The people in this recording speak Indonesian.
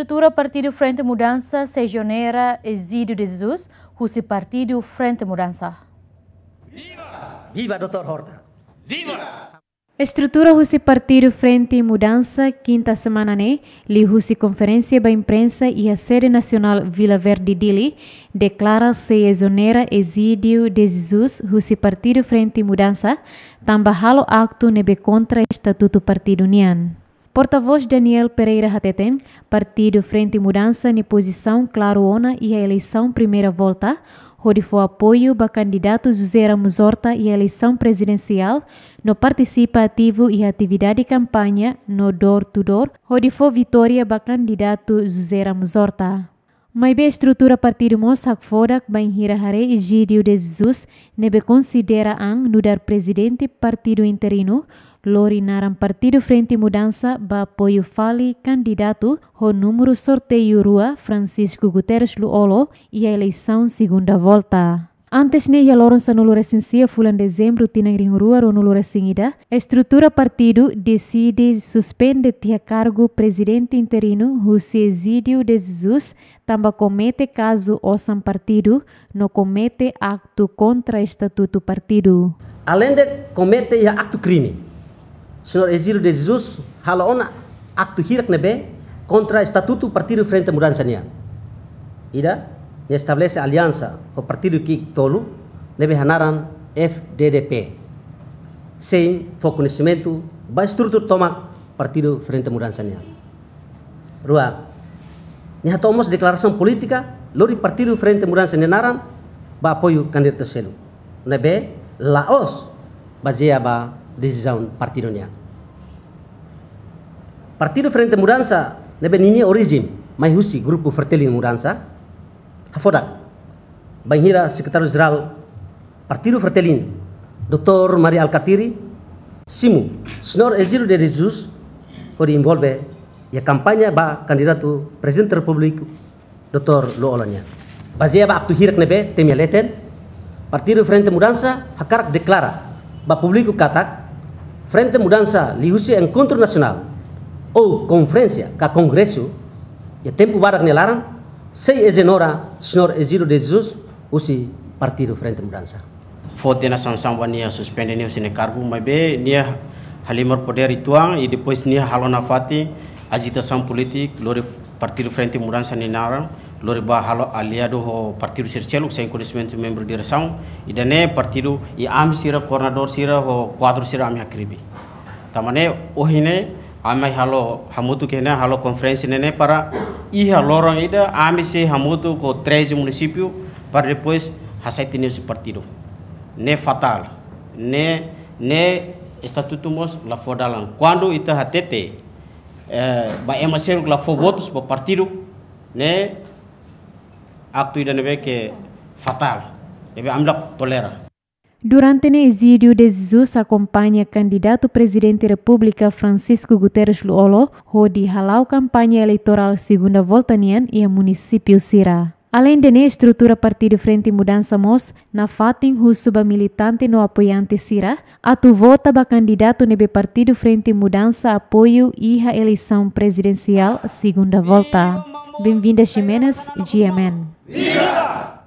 estrutura Partido Frente Mudança sejoneira Exílio de Jesus, Rusi Partido Frente Mudança. Viva! Viva, Dr. Horta! Viva! Estrutura Rusi Partido Frente Mudança, quinta semana né, li Rusi Conferência da Imprensa e a sede nacional Vila Verde Dili, declara se exonera exídio de Jesus Rusi Partido Frente Mudança, também halo acto nebe contra Estatuto Partido União. Porta-voz Daniel Pereira Hateten, Partido Frente Mudança na posição claro ona e a eleição primeira volta, onde foi apoio para candidato Ramos Horta e a eleição presidencial, no participa ativo e atividade de campanha no Dor to Dor, onde foi vitória para candidato Ramos Horta. Mas a estrutura partido Mossack Fodak Banhira Hare e Gídio de Jesus nebe considera ang dar presidente partido interino, Lori naram Partido Frente Mudança ba apoio fali candidato ho número sorteio rua Francisco Guterres Luolo e a eleição segunda volta. Antes ne loron sa nulure sinsia fulan dezembro tinang ringrua ro nulure singida, estrutura partido decide suspende tia cargo presidente interino José zidio de Jesus, tamba comete caso osan partido, no comete acto contra estatuto partido. Além de comete ya acto crime, Senor Eziru de Jesus, ona aktu hirak nebe kontra estatutu partidu frente mudansa nia. Ida, ni establece alianza o partidu kik tolu nebe hanaran FDDP. Sein fokunismentu ba estrutura tomak partido frente mudansa nia. Rua, nia hatomos politika politika lori partidu frente mudansa nia naran, ba apoyu candidato selu Nebe, Laos, bazia ba decisión partidonial. Partido Frente Mudansa nebe ini origin, mai husi grupo Fertilin Mudansa hafodak, banghira sekretaris general Partido Fertilin, Dr. Maria Alkatiri, simu, snor eziro de Jesus, di involve, ya kampanye ba kandidatu presiden republik Dr. Loolanya Bazia ba aktu hirak nebe temia leten, Partido Frente Mudansa hakarak deklara, ba publiku katak, Frente Mudança Liusi Encontro Nacional ou Conferência ca Congresso e tempo para nelaran sei exenora, senhor Exílio de Jesus o se partido Frente Mudança. Fote na sanção wania suspende niu sine cargo mabe nia halimar poder ituang e depois nia halona fati agitação política lore partido Frente Mudança ninaram lori ba halo aliado ho partido sercelo sem conhecimento membro direção e dane partido i am sira coordenador sira ho quadro sira am yakribi tamane ohine amai halo hamutu kene halo conference nene para i halo ida ami se hamutu ko 13 municipio para depois hasete nesse partido ne fatal ne ne estatuto mos la fodalan quando ita hatete eh, ba emaseru la fo votos para partido ne Aktu be ke fatal e be amlak tolera Durante de Jesus acompanha candidato presidente República Francisco Guterres Luolo, ho di Halau campanha eleitoral segunda volta nian e a município Sirá. Além de estrutura Partido Frente Mudança Mos, na fatin husuba militante no apoiante Sira, atu vota ba candidato nebe Partido Frente Mudança apoio iha eleição presidencial segunda volta. Bem-vinda Ximenes, GMN. Vida!